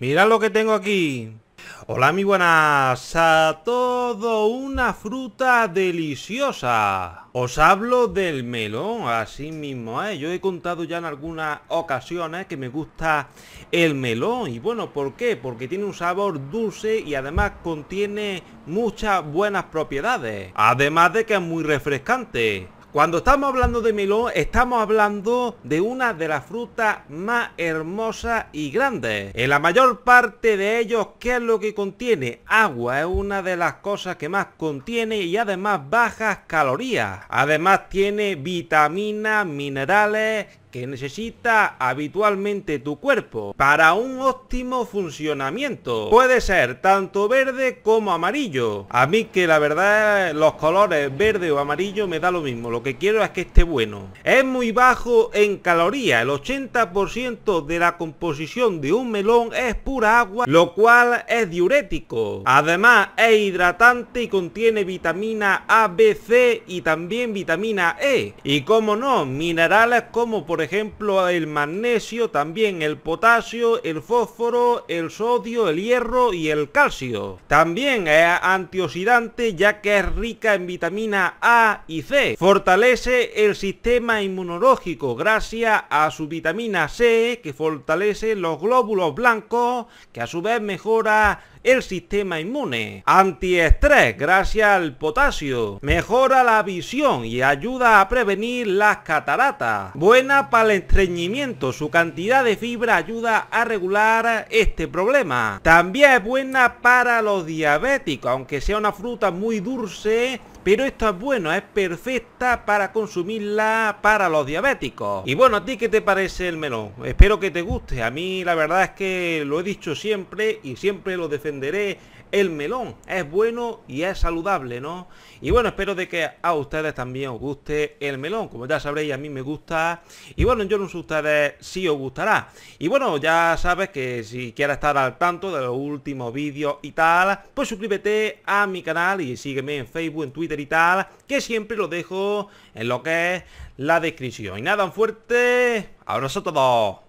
Mirad lo que tengo aquí. Hola, mi buenas a todo una fruta deliciosa. Os hablo del melón, así mismo, ¿eh? Yo he contado ya en algunas ocasiones que me gusta el melón. Y bueno, ¿por qué? Porque tiene un sabor dulce y además contiene muchas buenas propiedades. Además de que es muy refrescante. Cuando estamos hablando de melón, estamos hablando de una de las frutas más hermosas y grandes. En la mayor parte de ellos, ¿qué es lo que contiene? Agua es una de las cosas que más contiene y además bajas calorías. Además tiene vitaminas, minerales que necesita habitualmente tu cuerpo para un óptimo funcionamiento. Puede ser tanto verde como amarillo. A mí que la verdad los colores verde o amarillo me da lo mismo. Lo que quiero es que esté bueno. Es muy bajo en calorías. El 80% de la composición de un melón es pura agua, lo cual es diurético. Además es hidratante y contiene vitamina A, B, C y también vitamina E. Y como no, minerales como por ejemplo, el magnesio, también el potasio, el fósforo, el sodio, el hierro y el calcio. También es antioxidante ya que es rica en vitamina A y C. Fortalece el sistema inmunológico gracias a su vitamina C que fortalece los glóbulos blancos que a su vez mejora el sistema inmune. Antiestrés gracias al potasio. Mejora la visión y ayuda a prevenir las cataratas. Buena para el estreñimiento. Su cantidad de fibra ayuda a regular este problema. También es buena para los diabéticos, aunque sea una fruta muy dulce pero esta es buena, es perfecta para consumirla para los diabéticos. Y bueno, ¿a ti qué te parece el melón? Espero que te guste, a mí la verdad es que lo he dicho siempre y siempre lo defenderé. El melón es bueno y es saludable, ¿no? Y bueno, espero de que a ustedes también os guste el melón. Como ya sabréis, a mí me gusta. Y bueno, yo no sé ustedes sí os gustará. Y bueno, ya sabes que si quieres estar al tanto de los últimos vídeos y tal, pues suscríbete a mi canal y sígueme en Facebook, en Twitter y tal, que siempre lo dejo en lo que es la descripción. Y nada, un fuerte abrazo a todos.